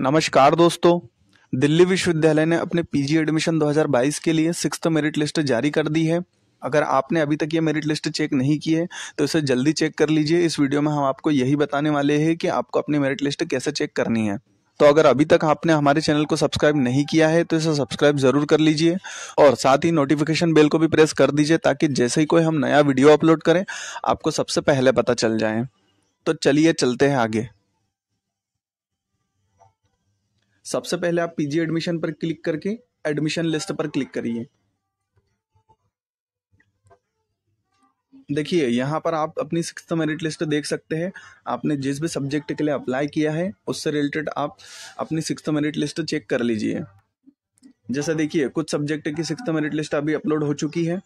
नमस्कार दोस्तों दिल्ली विश्वविद्यालय ने अपने पीजी एडमिशन 2022 के लिए सिक्स मेरिट लिस्ट जारी कर दी है अगर आपने अभी तक ये मेरिट लिस्ट चेक नहीं की है तो इसे जल्दी चेक कर लीजिए इस वीडियो में हम आपको यही बताने वाले हैं कि आपको अपनी मेरिट लिस्ट कैसे चेक करनी है तो अगर अभी तक आपने हमारे चैनल को सब्सक्राइब नहीं किया है तो इसे सब्सक्राइब जरूर कर लीजिए और साथ ही नोटिफिकेशन बेल को भी प्रेस कर दीजिए ताकि जैसे ही कोई हम नया वीडियो अपलोड करें आपको सबसे पहले पता चल जाए तो चलिए चलते हैं आगे सबसे पहले आप पीजी एडमिशन पर क्लिक करके एडमिशन लिस्ट पर क्लिक करिए देखिए यहाँ पर आप अपनी सिक्स मेरिट लिस्ट देख सकते हैं आपने जिस भी सब्जेक्ट के लिए अप्लाई किया है उससे रिलेटेड आप अपनी सिक्स मेरिट लिस्ट चेक कर लीजिए जैसा देखिए कुछ सब्जेक्ट की सिक्स मेरिट लिस्ट अभी अपलोड हो चुकी है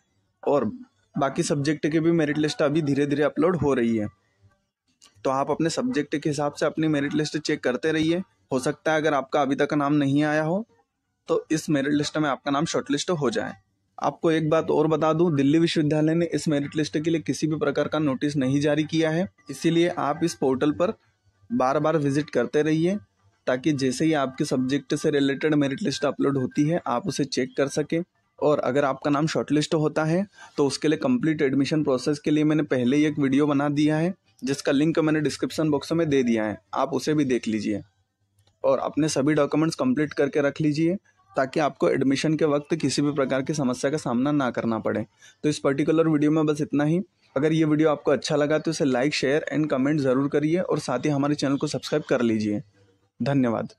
और बाकी सब्जेक्ट की भी मेरिट लिस्ट अभी धीरे धीरे अपलोड हो रही है तो आप अपने सब्जेक्ट के हिसाब से अपनी मेरिट लिस्ट चेक करते रहिए हो सकता है अगर आपका अभी तक नाम नहीं आया हो तो इस मेरिट लिस्ट में आपका नाम शॉर्ट लिस्ट हो जाए आपको एक बात और बता दूं दिल्ली विश्वविद्यालय ने इस मेरिट लिस्ट के लिए किसी भी प्रकार का नोटिस नहीं जारी किया है इसीलिए आप इस पोर्टल पर बार बार विजिट करते रहिए ताकि जैसे ही आपके सब्जेक्ट से रिलेटेड मेरिट लिस्ट अपलोड होती है आप उसे चेक कर सकें और अगर आपका नाम शॉर्टलिस्ट होता है तो उसके लिए कंप्लीट एडमिशन प्रोसेस के लिए मैंने पहले ही एक वीडियो बना दिया है जिसका लिंक मैंने डिस्क्रिप्शन बॉक्स में दे दिया है आप उसे भी देख लीजिए और अपने सभी डॉक्यूमेंट्स कंप्लीट करके रख लीजिए ताकि आपको एडमिशन के वक्त किसी भी प्रकार की समस्या का सामना ना करना पड़े तो इस पर्टिकुलर वीडियो में बस इतना ही अगर ये वीडियो आपको अच्छा लगा तो इसे लाइक शेयर एंड कमेंट ज़रूर करिए और साथ ही हमारे चैनल को सब्सक्राइब कर लीजिए धन्यवाद